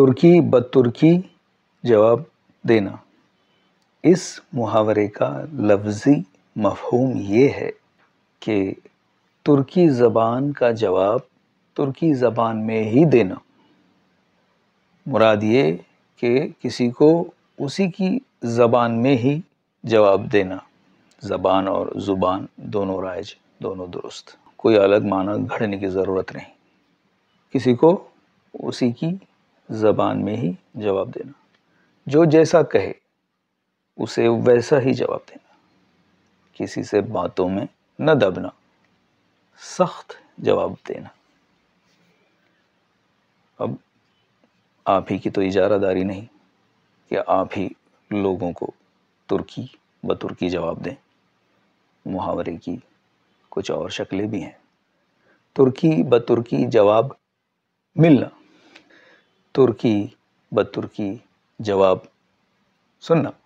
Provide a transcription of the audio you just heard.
तुर्की बदतुर्की जवाब देना इस मुहावरे का लफ्ज़ी मफहूम ये है कि तुर्की ज़बान का जवाब तुर्की ज़बान में ही देना मुराद ये कि किसी को उसी की ज़बान में ही जवाब देना ज़बान और ज़ुबान दोनों राइज दोनों दुरुस्त कोई अलग माना घड़ने की ज़रूरत नहीं किसी को उसी की ज़बान में ही जवाब देना जो जैसा कहे उसे वैसा ही जवाब देना किसी से बातों में न दबना सख्त जवाब देना अब आप ही की तो इजारादारी नहीं कि आप ही लोगों को तुर्की बतुर्की जवाब दें मुहावरे की कुछ और शक्लें भी हैं तुर्की बतुर्की जवाब मिलना तुर्की बतुर्की जवाब सुनना